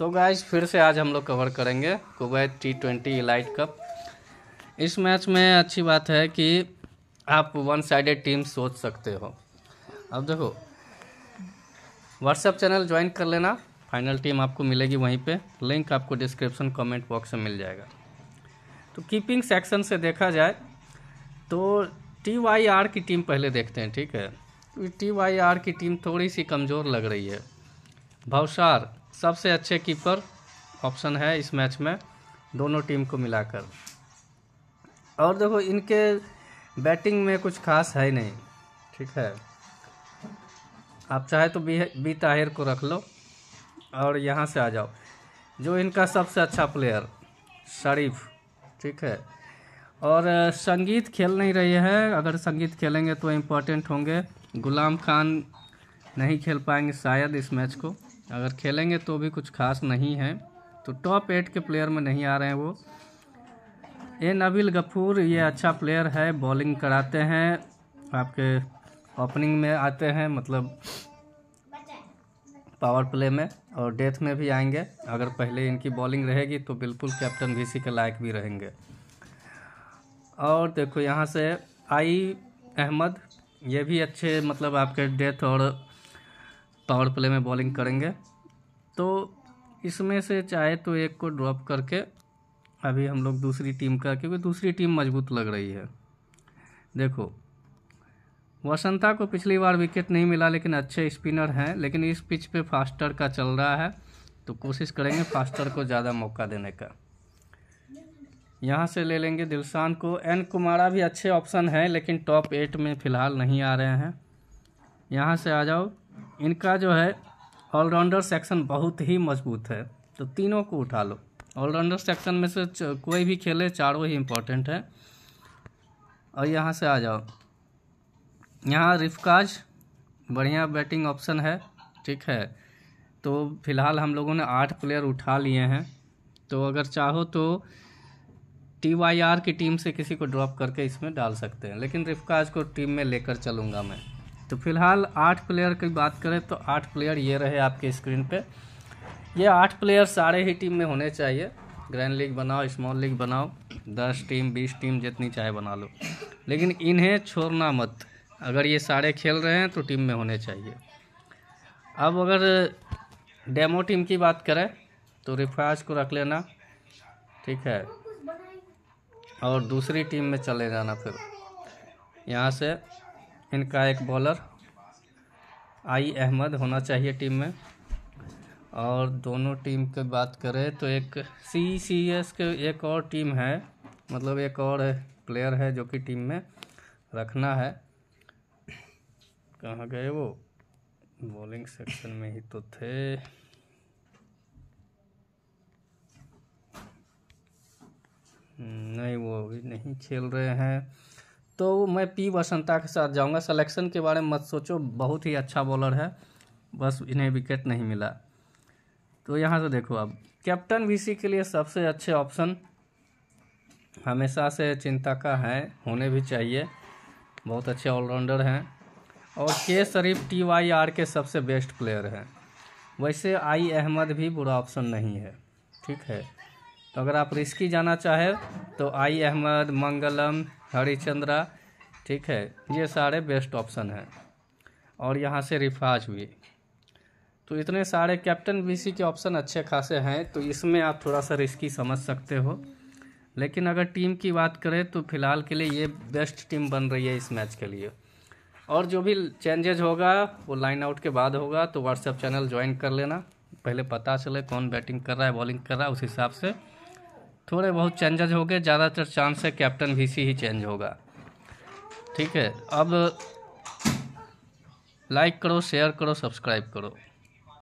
तो गाइज फिर से आज हम लोग कवर करेंगे Kuwait T twenty elite cup इस मैच में अच्छी बात है कि आप वन साइडेड टीम सोच सकते हो अब देखो व्हाट्सएप चैनल ज्वाइन कर लेना फाइनल टीम आपको मिलेगी वहीं पे लिंक आपको डिस्क्रिप्शन कमेंट बॉक्स में मिल जाएगा तो कीपिंग सेक्शन से देखा जाए तो टी वाई आर की टीम पहले देखते हैं ठीक है टी वाई आर की टीम थोड़ी सी कमज़ोर लग रही है भवसार सबसे अच्छे कीपर ऑप्शन है इस मैच में दोनों टीम को मिलाकर और देखो इनके बैटिंग में कुछ खास है ही नहीं ठीक है आप चाहे तो बी बी ताहिर को रख लो और यहाँ से आ जाओ जो इनका सबसे अच्छा प्लेयर शरीफ ठीक है और संगीत खेल नहीं रहे हैं अगर संगीत खेलेंगे तो इम्पोर्टेंट होंगे गुलाम खान नहीं खेल पाएंगे शायद इस मैच को अगर खेलेंगे तो भी कुछ खास नहीं है तो टॉप एट के प्लेयर में नहीं आ रहे हैं वो ए नबील गफूर ये अच्छा प्लेयर है बॉलिंग कराते हैं आपके ओपनिंग में आते हैं मतलब पावर प्ले में और डेथ में भी आएंगे अगर पहले इनकी बॉलिंग रहेगी तो बिल्कुल कैप्टन वीसी के लायक भी रहेंगे और देखो यहाँ से आई अहमद ये भी अच्छे मतलब आपके डेथ और पावर प्ले में बॉलिंग करेंगे तो इसमें से चाहे तो एक को ड्रॉप करके अभी हम लोग दूसरी टीम का क्योंकि दूसरी टीम मजबूत लग रही है देखो वसंता को पिछली बार विकेट नहीं मिला लेकिन अच्छे स्पिनर हैं लेकिन इस पिच पे फास्टर का चल रहा है तो कोशिश करेंगे फास्टर को ज़्यादा मौका देने का यहाँ से ले लेंगे दिलशान को एन कुमारा भी अच्छे ऑप्शन हैं लेकिन टॉप एट में फ़िलहाल नहीं आ रहे हैं यहाँ से आ जाओ इनका जो है ऑलराउंडर सेक्शन बहुत ही मजबूत है तो तीनों को उठा लो ऑलराउंडर सेक्शन में से कोई भी खेले चारों ही इम्पोर्टेंट है और यहाँ से आ जाओ यहाँ रिफकाज बढ़िया बैटिंग ऑप्शन है ठीक है तो फिलहाल हम लोगों ने आठ प्लेयर उठा लिए हैं तो अगर चाहो तो टी वाई आर की टीम से किसी को ड्रॉप करके इसमें डाल सकते हैं लेकिन रिफकाज को टीम में लेकर चलूँगा मैं तो फिलहाल आठ प्लेयर की बात करें तो आठ प्लेयर ये रहे आपके स्क्रीन पे ये आठ प्लेयर सारे ही टीम में होने चाहिए ग्रैंड लीग बनाओ स्मॉल लीग बनाओ दस टीम बीस टीम जितनी चाहे बना लो लेकिन इन्हें छोड़ना मत अगर ये सारे खेल रहे हैं तो टीम में होने चाहिए अब अगर डेमो टीम की बात करें तो रिफाज को रख लेना ठीक है और दूसरी टीम में चले जाना फिर यहाँ से इनका एक बॉलर आई अहमद होना चाहिए टीम में और दोनों टीम की बात करें तो एक सी सी एस के एक और टीम है मतलब एक और प्लेयर है जो कि टीम में रखना है कहाँ गए वो बॉलिंग सेक्शन में ही तो थे नहीं वो अभी नहीं खेल रहे हैं तो मैं पी वसंता के साथ जाऊंगा सिलेक्शन के बारे में मत सोचो बहुत ही अच्छा बॉलर है बस इन्हें विकेट नहीं मिला तो यहाँ से देखो अब कैप्टन वीसी के लिए सबसे अच्छे ऑप्शन हमेशा से चिंता का है होने भी चाहिए बहुत अच्छे ऑलराउंडर हैं और के शरीफ टी वाई आर के सबसे बेस्ट प्लेयर हैं वैसे आई अहमद भी बुरा ऑप्शन नहीं है ठीक है तो अगर आप रिस्की जाना चाहें तो आई अहमद मंगलम हरिचंद्रा ठीक है ये सारे बेस्ट ऑप्शन हैं और यहाँ से रिफाज भी तो इतने सारे कैप्टन बीसी के ऑप्शन अच्छे खासे हैं तो इसमें आप थोड़ा सा रिस्की समझ सकते हो लेकिन अगर टीम की बात करें तो फ़िलहाल के लिए ये बेस्ट टीम बन रही है इस मैच के लिए और जो भी चेंजेज होगा वो लाइन आउट के बाद होगा तो व्हाट्सएप चैनल ज्वाइन कर लेना पहले पता चले कौन बैटिंग कर रहा है बॉलिंग कर रहा है उस हिसाब से थोड़े बहुत चेंजेज हो गए ज़्यादातर चांस है कैप्टन वीसी ही चेंज होगा ठीक है अब लाइक करो शेयर करो सब्सक्राइब करो